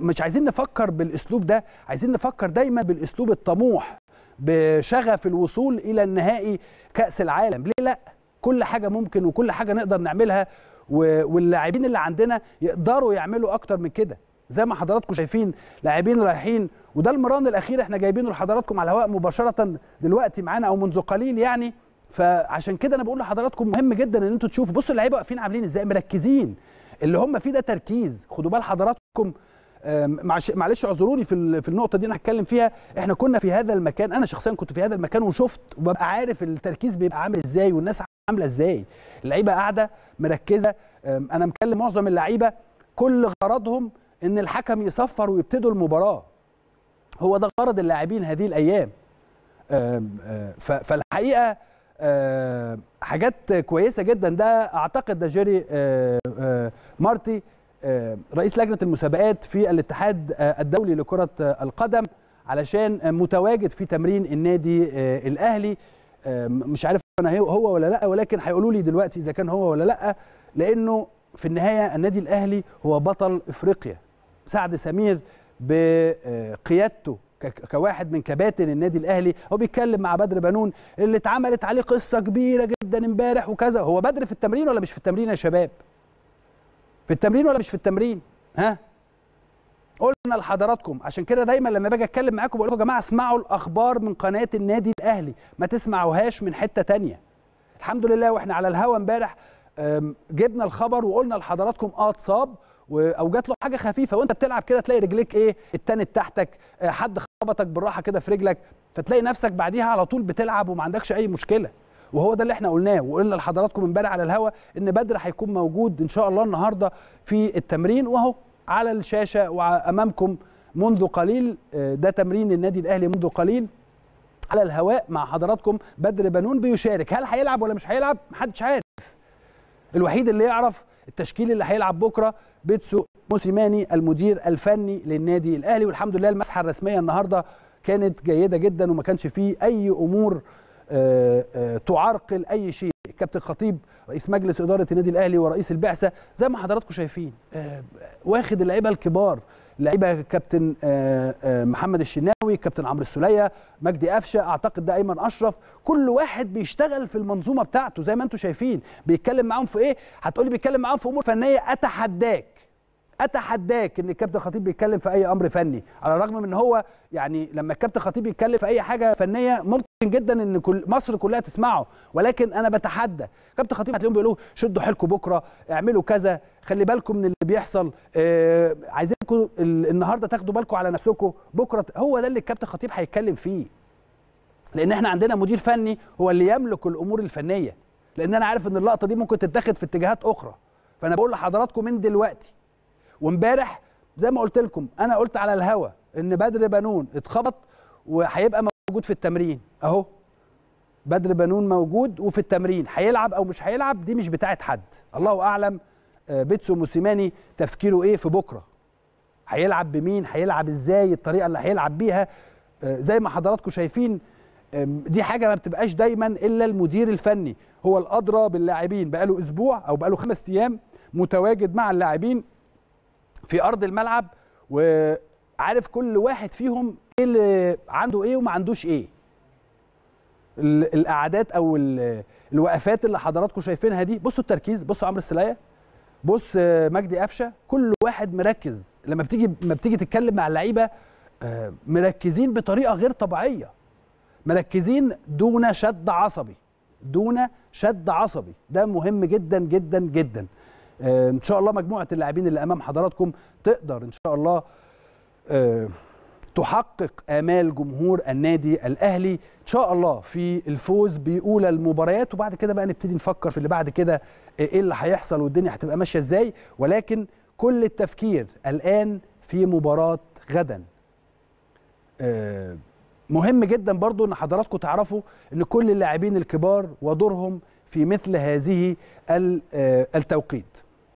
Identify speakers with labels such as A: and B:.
A: مش عايزين نفكر بالاسلوب ده عايزين نفكر دايما بالاسلوب الطموح بشغف الوصول الى النهائي كاس العالم ليه لا كل حاجه ممكن وكل حاجه نقدر نعملها واللاعبين اللي عندنا يقدروا يعملوا اكتر من كده زي ما حضراتكم شايفين لاعبين رايحين وده المران الاخير احنا جايبينه لحضراتكم على الهواء مباشره دلوقتي معانا او منذ قليل يعني فعشان كده انا بقول لحضراتكم مهم جدا ان انتوا تشوفوا بصوا اللعيبه واقفين عاملين ازاي مركزين اللي هم فيه ده تركيز خدوا بال حضراتكم معلش اعذروني في في النقطه دي انا هتكلم فيها احنا كنا في هذا المكان انا شخصيا كنت في هذا المكان وشفت وببقى عارف التركيز بيبقى عامل ازاي والناس عامله ازاي اللعيبه قاعده مركزه انا مكلم معظم اللعيبه كل غرضهم ان الحكم يصفر ويبتدوا المباراه هو ده غرض اللاعبين هذه الايام فالحقيقه حاجات كويسه جدا ده اعتقد ده جيري مارتي آه، رئيس لجنه المسابقات في الاتحاد آه، الدولي لكره آه، القدم علشان متواجد في تمرين النادي الاهلي مش عارف انا هو ولا لا ولكن هيقولوا لي دلوقتي اذا كان هو ولا لا لانه في النهايه النادي الاهلي هو بطل افريقيا سعد سمير بقيادته كواحد من كباتن النادي الاهلي هو بيتكلم مع بدر بنون اللي اتعملت عليه قصه كبيره جدا امبارح وكذا هو بدر في التمرين ولا مش في التمرين يا شباب في التمرين ولا مش في التمرين ها قلنا لحضراتكم عشان كده دايما لما باجي اتكلم معاكم بقول لكم يا جماعه اسمعوا الاخبار من قناه النادي الاهلي ما تسمعوهاش من حته تانية الحمد لله واحنا على الهوا امبارح جبنا الخبر وقلنا لحضراتكم اه اتصاب او جات له حاجه خفيفه وانت بتلعب كده تلاقي رجليك ايه اتنت تحتك آه، حد خبطك بالراحه كده في رجلك فتلاقي نفسك بعديها على طول بتلعب وما عندكش اي مشكله وهو ده اللي احنا قلناه وقلنا لحضراتكم امبارح على الهوا ان بدر هيكون موجود ان شاء الله النهارده في التمرين وهو على الشاشه وامامكم منذ قليل آه، ده تمرين النادي الاهلي منذ قليل على الهواء مع حضراتكم بدر بنون بيشارك هل هيلعب ولا مش هيلعب محدش عارف الوحيد اللي يعرف التشكيل اللي هيلعب بكره بيتسو موسيماني المدير الفني للنادي الاهلي والحمد لله المسحه الرسميه النهارده كانت جيده جدا وما كانش فيه اي امور آه، آه، تعرقل اي شيء الكابتن خطيب رئيس مجلس اداره النادي الاهلي ورئيس البعثه زي ما حضراتكم شايفين آه، واخد اللعيبه الكبار لعيبه كابتن محمد الشناوي كابتن عمرو السليه مجدي قفشه اعتقد ده ايمن اشرف كل واحد بيشتغل في المنظومه بتاعته زي ما انتم شايفين بيتكلم معاهم في ايه هتقولي بيتكلم معاهم في امور فنيه اتحداك اتحداك ان الكابتن خطيب بيتكلم في اي امر فني على الرغم من ان هو يعني لما الكابتن خطيب يتكلم في اي حاجه فنيه ممكن جدا ان كل مصر كلها تسمعه ولكن انا بتحدى كابتن خطيب هتلاقيهم بيقولوا شدوا حيلكم بكره اعملوا كذا خلي بالكم من اللي بيحصل آه عايزينكم النهارده تاخدوا بالكم على نفسكم بكره هو ده اللي الكابتن خطيب هيتكلم فيه لان احنا عندنا مدير فني هو اللي يملك الامور الفنيه لان انا عارف ان اللقطه دي ممكن تتاخد في اتجاهات اخرى فانا بقول لحضراتكم من دلوقتي وامبارح زي ما قلت لكم انا قلت على الهوا ان بدر بنون اتخبط وهيبقى موجود في التمرين اهو بدر بنون موجود وفي التمرين هيلعب او مش هيلعب دي مش بتاعه حد الله اعلم آه، بيتسو موسيماني تفكيره ايه في بكره هيلعب بمين هيلعب ازاي الطريقه اللي هيلعب بيها آه، زي ما حضراتكم شايفين دي حاجه ما بتبقاش دايما الا المدير الفني هو الادرى باللاعبين بقاله اسبوع او بقاله خمس ايام متواجد مع اللاعبين في ارض الملعب وعارف كل واحد فيهم ايه اللي عنده ايه وما عندوش ايه القعدات او الوقفات اللي حضراتكم شايفينها دي بصوا التركيز بصوا عمرو السلايه بص آه، مجدي قفشه كل واحد مركز لما بتيجي ما بتيجي تتكلم مع اللعيبه آه، مركزين بطريقه غير طبيعيه مركزين دون شد عصبي دون شد عصبي ده مهم جدا جدا جدا آه، ان شاء الله مجموعه اللاعبين اللي امام حضراتكم تقدر ان شاء الله آه، تحقق امال جمهور النادي الاهلي ان شاء الله في الفوز باولى المباريات وبعد كده بقى نبتدي نفكر في اللي بعد كده آه، ايه اللي هيحصل والدنيا هتبقى ماشيه ازاي ولكن كل التفكير الان في مباراه غدا مهم جدا برضو ان حضراتكم تعرفوا ان كل اللاعبين الكبار ودورهم في مثل هذه التوقيت